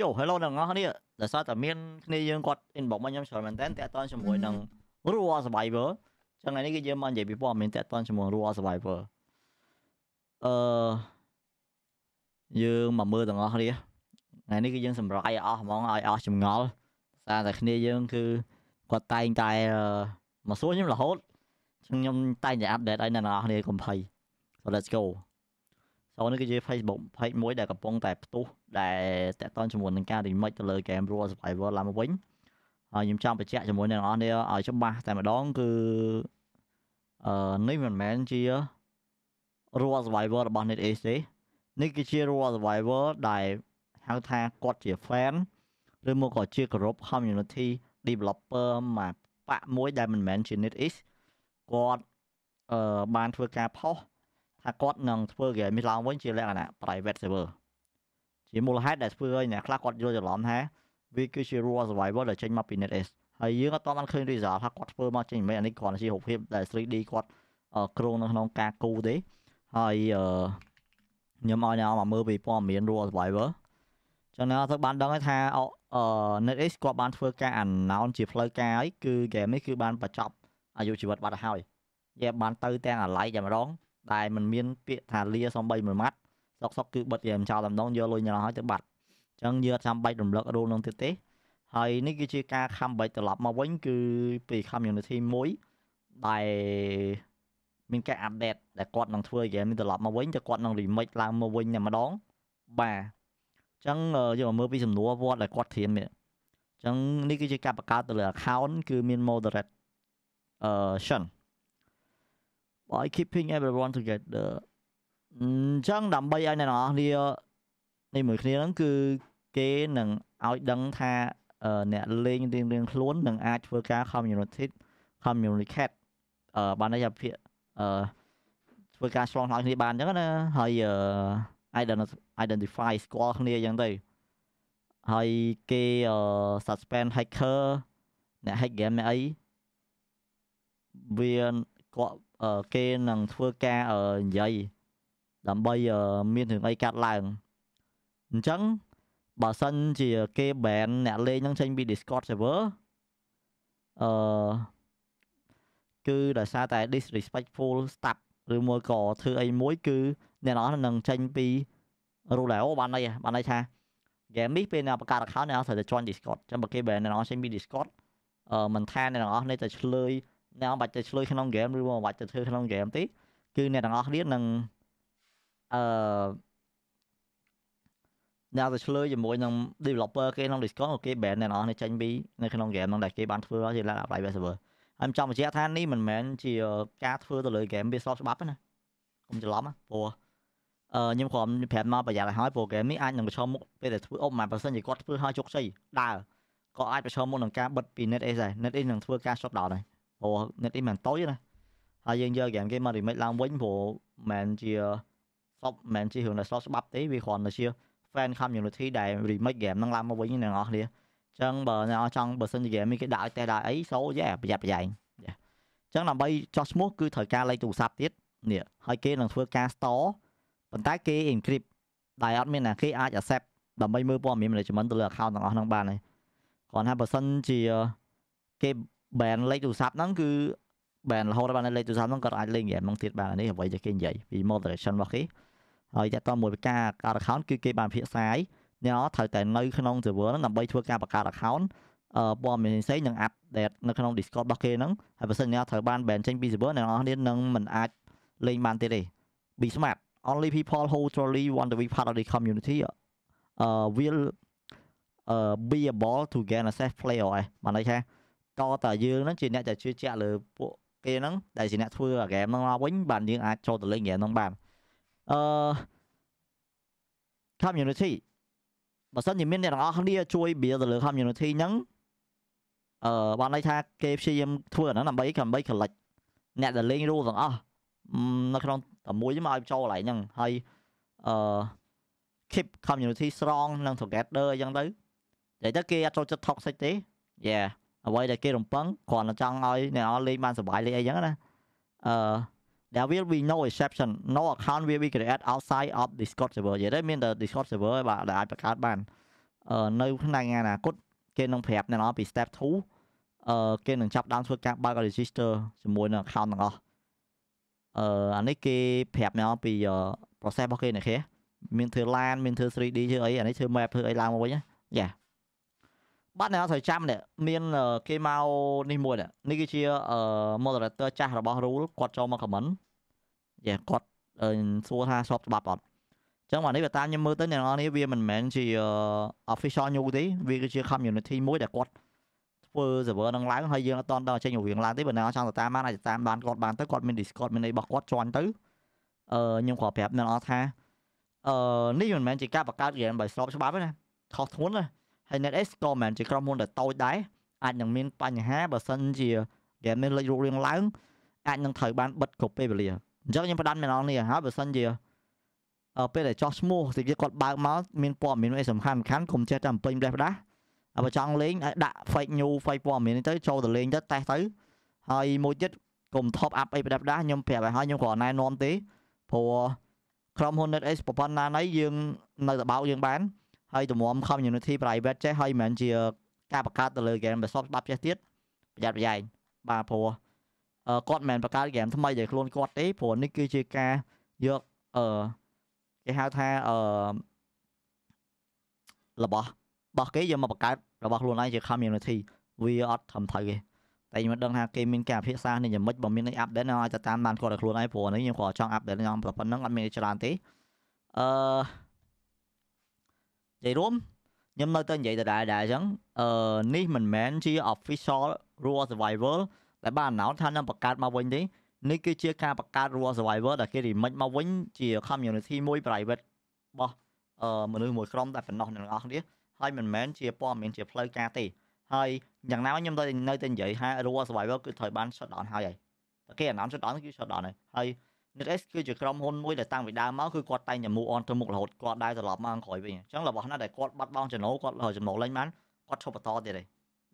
យោហេឡូដល់អ្នកនេះដោយសារតែមានគ្នាយើងគាត់ inbox មកខ្ញុំច្រើនមែនតើតតជាមួយនឹង Raw Survivor ចឹងថ្ងៃនេះគឺយើងមកនិយាយពីព័ត៌មានតតជាមួយ Raw Survivor អឺយើងមកមើលទាំងអស់គ្នាថ្ងៃនេះគឺយើងសម្រាយអស់ហ្មងឲ្យអស់ចម្ងល់សារតែគ្នាយើង គឺគាត់តែងតែមកសួរខ្ញុំរហូតខ្ញុំតែងតែអាប់ដេតឲ្យអ្នកនរគ្នាកុំភ័យ so let's go សនេះគឺជា Facebook page មួយដែលកំពុងតែផ្ទុះដែលតកតនជាមួយនឹងការ remix ទៅលើ game Rule Survivor ឡើងមកវិញហើយខ្ញុំចង់បញ្ជាក់ជាមួយអ្នកនរគ្នាឲ្យច្បាស់តែម្ដងគឺអឺនេះមិនមែនជា Rule Survivor របស់ NetEase ទេនេះគឺជា Rule Survivor ដែលហៅថាគាត់ជា fan ឬមកក៏ជាគោរព community developer មកបាក់មួយដែលមិនមែនជា NetEase គាត់អឺបានធ្វើការផុសថាគាត់នឹងធ្វើ game នេះឡើងវិញជាលក្ខណៈ private server ជាមូលហេតុដែលធ្វើឲ្យអ្នកខ្លះគាត់យល់ច្រឡំថាវាគឺជា raw survival ដែលចេញមកពី NetEase ហើយយើងអត់បានឃើញ result ថាគាត់ធ្វើមកចេញមិនអានេះគ្រាន់តែជារូបភាពដែល 3D គាត់គ្រោងនៅក្នុងការគូទេហើយខ្ញុំឲ្យអ្នកមកមើលពីព័ត៌មាន raw survival ចឹងណាទៅបានដឹងថាអឺ NetEase គាត់បានធ្វើការ announce ជាផ្លូវការហើយគឺ game នេះគឺបានបញ្ចប់អាយុជីវិតបាត់ទៅហើយយេបានទៅទាំងអាឡៃតែម្ដងដែលมันមានពាក្យថាលាសំបីមួយម៉ាត់សុកសុកគឺបិទយាមចោលតែម្ដងយកលុយញ៉ាំហើយទៅបាត់អញ្ចឹងយើងចាំបាច់រំលឹករូលនឹងទៀតទេហើយនេះគឺជាការខំបាច់ត្រឡប់មកវិញគឺពី community មួយដែលមានការ update ដែលគាត់នឹងធ្វើ game នេះត្រឡប់មកវិញទៅគាត់នឹង remix ឡើងមកវិញតែម្ដងបាទអញ្ចឹងយើងមើលពីសំណួរវត្តដែលគាត់ធាននេះអញ្ចឹងនេះគឺជាការបង្កើតទៅលើ account គឺមាន moderate អឺ shin by keeping everyone together អញ្ចឹងដើម្បីឲ្យអ្នកនរគ្នានេះមួយគ្នាហ្នឹងគឺគេនឹងឲ្យដឹងថាអ្នកលេងរៀងរៀងខ្លួន នឹងអាចធ្វើការ community communicate អឺបានន័យថាភាគអឺធ្វើការឆ្លងឆ្លើយគ្នាបានអញ្ចឹងណាហើយ identify ស្គាល់គ្នាអញ្ចឹងទៅហើយគេ suspend hacker អ្នក hack game អីវាគាត់គេនឹងធ្វើការនិយាយ ដើម្បីមានរឿងអីកាត់ឡើងអញ្ចឹងបើសិនជាគេ ban អ្នកលេងនឹងចេញពី Discord server អឺគឺដោយសារតែ disrespectful staff ឬមួយក៏ធ្វើអីមួយគឺអ្នកនរនឹងចេញពី rule អូបានន័យបានន័យថា game នេះពេលអ្នកបង្កើត account អ្នកនរត្រូវតែ join Discord ចាំបើគេ ban អ្នកនរចេញពី Discord អឺមិនថាអ្នកនរនេះទៅឆ្លើយអ្នកអត់បាច់ទៅឆ្លួយក្នុងហ្គេមឬមិនបាច់ទៅធ្វើក្នុងហ្គេមទេគឺអ្នកទាំងអស់គ្នានឹងអឺអ្នកទៅឆ្លើយជាមួយនឹង developer គេក្នុង Discord គេ ban អ្នកនរនេះចេញពីនៅក្នុង game ហ្នឹងដែលគេបានធ្វើជា land apply server ហើយចង់បញ្ជាក់ថានេះមិនមែនជាការធ្វើទៅលើ game វាស្របច្បាប់ទេណាកុំច្រឡំព្រោះអឺខ្ញុំគ្រាន់ប្រាប់មកប្រយ័ត្នឲ្យហើយព្រោះ game នេះអាចនឹងប្រឈមមុខពេលដែលធ្វើអុំមកបើសិនជាគាត់ធ្វើឲ្យជោគជ័យដើរក៏អាចប្រឈមមុខនឹងការបិទពី net ace ដែរ net ace នឹងធ្វើការ shut down ដែរព្រោះ NetEase មិនតូចទេណាហើយយើងយក game គេមក remake ឡើងវិញព្រោះមិនជាសពមិនជារឿងដែលស្របច្បាប់ទេវាគ្រាន់តែជា fan community ដែល remake game ហ្នឹងឡើងមកវិញអ្នកនរអស់គ្នាអញ្ចឹងបើអ្នកនរចង់បើសិនជា game នេះគេដាក់ឲ្យតេសដាក់អីសូយេប្រយ័ត្នប្រយែងអញ្ចឹងដើម្បីចោះឈ្មោះគឺត្រូវការលេខទូរស័ព្ទទៀតនេះហើយគេនឹងធ្វើការ store ប៉ុន្តែគេ encrypt ដែលអត់មានណាគេអាច accept ដើម្បីមើលព័ត៌មាន management ទៅលើ account ទាំងអស់ហ្នឹងបានហើយគ្រាន់ថាបើសិនជាគេ ban លេខទូរស័ព្ទហ្នឹងគឺ ban រហូតដល់បានលេខទូរស័ព្ទហ្នឹងគាត់អាចលេងហ្គេមហ្នឹងទៀតបាននេះអ្វីដែលគេនិយាយពី moderation របស់គេហើយតើតមួយប្រការការ account គឺគេបានភាសាយអ្នកត្រូវតែនៅក្នុង server ហ្នឹងដើម្បីធ្វើការបង្កើត account អឺព័ត៌មានផ្សេងនឹង update នៅក្នុង Discord របស់គេហ្នឹងហើយបើសិនអ្នកត្រូវបាន ban ចេញពី server អ្នកនរគ្នានឹងមិនអាចលេងបានទៀតទេ Be smart only people who truly want to be part of the community uh will uh be able to gain access play or បានន័យថាតតើយើងហ្នឹងជាអ្នកដែលជឿជាក់លើពួកគេហ្នឹងដែលជាអ្នកធ្វើហ្គេមហ្នឹងមកវិញបានយើងអាចចូលទៅលេងហ្គេមហ្នឹងបានអឺ community បើសិនជាមានអ្នកទាំងអស់គ្នាជួយ build ទៅលើ community ហ្នឹងអឺបានន័យថាគេព្យាយាមធ្វើអាហ្នឹងដើម្បីដើម្បី collect អ្នកដែលលេង rule ទាំងអស់នៅក្នុងតែមួយមកឲ្យចូលកន្លែងហ្នឹងហើយអឺ keep community strong និង together អញ្ចឹងទៅនិយាយទៅគេអត់ចូលចិត្ត toxic ទេ yeah អ្វីដែលគេរំពឹងគ្រាន់តែចង់ឲ្យអ្នកនរលេងបានសុបាយលេងអីចឹងណាអឺ there will be no exception no account will be created outside of Discord server និយាយទៅមានតែ Discord server ឯងបាទដែលអាចបង្កើតបានអឺនៅក្នុងអនាគតគេនឹងប្រាប់អ្នកនរពី step 2អឺគេនឹងចាប់ដើមធ្វើការបើក register ជាមួយនឹង account ទាំងអស់អឺអានេះគេប្រាប់អ្នកពី process របស់គេណាគេមានធ្វើ LAN មានធ្វើ 3D ធ្វើអីអានេះធ្វើ map ធ្វើអីឡើងមកវិញយ៉ាបាទអ្នកត្រូវចាំនេះមានគេមកនេះមួយនេះនេះគឺជា moderator ចាស់របស់ rule គាត់ចូលមក comment យេគាត់សួរថាស្របច្បាប់អត់ចឹងបាទនេះបើតាមខ្ញុំមើលទៅអ្នកនរនេះវាមិនមែនជា official new ទេវាគឺជា community មួយដែលគាត់ធ្វើ server នឹងឡើងហើយយើងអត់តន់ដល់ចេញរវាងឡើងទេបើអ្នកចង់ទៅតាមបានអាចទៅតាមបានគាត់បានទៅគាត់មាន Discord មានអីរបស់គាត់ជាន់ទៅអឺខ្ញុំក៏ប្រាប់អ្នកនរថាអឺនេះមិនមែនជាការបង្កើត game ដោយស្របច្បាប់ទេណាខុសធ្ងន់ណាហើយ NetEase ក៏មិនមែនជាក្រុមហ៊ុនដែលតូចដែរអាចនឹងមានបញ្ហាបើសិនជាដែលមានលេខរូបរាងឡើងអាចនឹងត្រូវបានបិទគ្រប់ពេលវេលាអញ្ចឹងខ្ញុំផ្ដាំមែនអននេះហើយបើសិនជាពេលដែលចោះឈ្មោះទីគេគាត់បើកមកមានព័ត៌មានអីសំខាន់សំខាន់គុំចេះតែបំពេញផ្លេះផ្ដាស់អបើចង់លេងឲ្យដាក់ fake news fake ព័ត៌មានទៅចូលទៅលេងទៅតេសទៅ ហើយមួយទៀតកុំ top up អីផ្ដាស់ផ្ដាស់ខ្ញុំប្រាប់ឲ្យហើយខ្ញុំគ្រាន់ណែនាំទេព្រោះក្រុមហ៊ុន NetEase ប្រព័ន្ធណាណៃយើងនៅតែបោកយើងបានហើយទំនំ community private ចេះហើយមិនមែនជាការបង្កើតទៅលើ game បើសពច្បាប់ចេះទៀតប្រយ័ត្នប្រយែងបាទព្រោះគាត់មិនមែនបង្កើត game ថ្មីដោយខ្លួនគាត់ទេព្រោះនេះគឺជាការយកអឺគេហៅថាអឺរបស់របស់គេយកមកបង្កើតរបស់ខ្លួនឯងជា community វាអត់ធំត្រូវទេតែខ្ញុំដឹងថាគេមានការភាសានេះយ៉ាងម៉េចបើមានអីអាប់ដេតនៅឲ្យតាមបានគាត់ដល់ខ្លួនឯងព្រោះនេះខ្ញុំក៏ចង់អាប់ដេតខ្ញុំប្រហែលហ្នឹងអត់មានច្រើនទេអឺនិយាយរួមខ្ញុំនៅតែនិយាយដដែលដែរអញ្ចឹងអឺនេះមិនមែនជា official rule survival ដែលបាន announce ថានឹងបង្កើតមកវិញទេនេះគឺជាការបង្កើត rule survival ដែលគេ remix មកវិញជា community មួយ private របស់អឺមនុស្សមួយក្រុមតែប៉ុណ្ណោះអ្នកទាំងអស់គ្នាហើយមិនមែនជាព័ត៌មានជាផ្លូវការទេហើយយ៉ាងណាខ្ញុំនៅតែនិយាយថា rule survival គឺត្រូវបាន shut down ហើយហើយគេ announce shut down គឺ shut down ហើយហើយ NetEase គឺជាក្រុមហ៊ុនមួយដែលតាំងពីដើមមកគឺគាត់តែងតែ move on ទៅមុខរហូតគាត់ដែរត្រឡប់មកក្រោយវិញអញ្ចឹងរបស់ណាដែលគាត់បាត់បង់ចំណូលគាត់រចំណូលលែងបានគាត់ឈប់បន្តទៀតទេ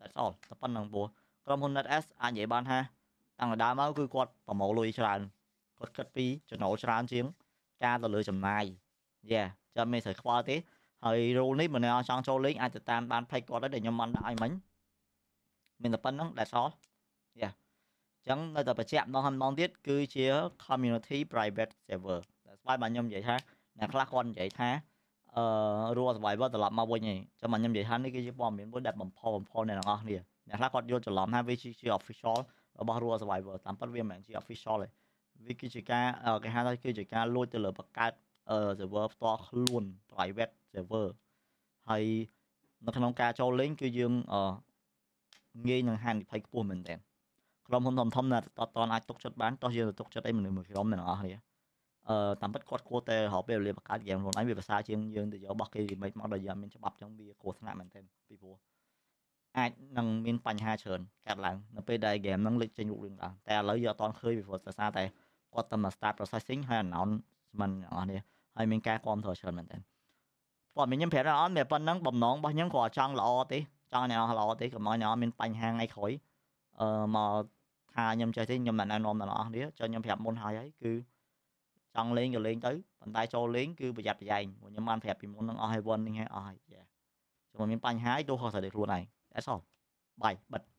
That's all តែប៉ុណ្្នឹងព្រោះក្រុមហ៊ុន NetEase អាចនិយាយបានថាតាំងពីដើមមកគឺគាត់ប្រមូលលុយច្រើនគាត់គិតពីចំណូលច្រើនជាងការទៅលើចំណាយ Yeah ចាំមិនត្រូវខ្វល់ទេហើយ rule នេះមិនអ្នកចង់ចូលលេងអាចទៅតាមបាន page គាត់ដែរដែលខ្ញុំបានដាក់ឲ្យមិញមានតែប៉ុណ្្នឹង That's all Yeah ចឹងនៅតែបញ្ជាក់ម្ដងហើយម្ដងទៀតគឺជា community private server ដែលស្វ័យបើខ្ញុំនិយាយថាអ្នកខ្លះគាត់និយាយថាអឺ rule survivor ត្រឡប់មកវិញឯងចឹងបើខ្ញុំនិយាយថានេះគឺជាព័ត៌មានមួយដែលបំផុសបំផុសអ្នកទាំងអស់គ្នាអ្នកខ្លះគាត់យល់ច្រឡំថាវាជា official របស់ rule survivor តាមពិតវាមិនមែនជា official ទេវាគឺជាការគេហៅថាគឺជាការលួចទៅលើបង្កើត server ផ្ទាល់ខ្លួន private server ហើយនៅក្នុងការចូលលេងគឺយើងងាយនឹងហានិភ័យខ្ពស់មែនទែនក្រុមហ៊ុនធំធំណាស់អត់តន់អាចទុកចិត្តបានតោះយើងទៅទុកចិត្តអីមនុស្សមួយក្រុមទាំងអស់គ្នាអឺតាមពិតគាត់គួរតែរកពេលវេលាបង្កើតហ្គេមខ្លួនឯងវាភាសាជាងយើងទៅយករបស់គេ remake មកដល់យើងមានច្បាប់ចឹងវាគ្រោះថ្នាក់មែនទេពីព្រោះអាចនឹងមានបញ្ហាច្រើនកើតឡើងនៅពេលដែល game ហ្នឹងលេចចេញរូបរាងឡើងតែឥឡូវយើងអត់តន់ឃើញពីព្រោះភាសាតែគាត់តែមក start processing ហើយ announcement ទាំងអស់នេះហើយមានការគ្រប់គ្រងច្រើនមែនទេគាត់មានខ្ញុំប្រាប់ថាអត់មានប៉ុណ្ណឹងបំណងរបស់ខ្ញុំគាត់ចង់ល្អទេចង់អ្នកល្អទេកុំឲ្យអ្នកមានបញ្ហាថ្ងៃក្រោយអឺមកថាខ្ញុំចេះទេខ្ញុំមិនណែនាំដល់អ្នកនរចុះខ្ញុំប្រាប់មុនហើយហើយគឺចង់លេងក៏លេងទៅប៉ុន្តែចូលលេងគឺប្រយ័ត្នប្រយែងព្រោះខ្ញុំបានប្រាប់ពីមុននឹងអស់ហើយវ៉ុននេះហើយអស់ហើយចាខ្ញុំមានបញ្ហាអីទោះខុសតែខ្លួនឯងអត់សោះបាយបិទ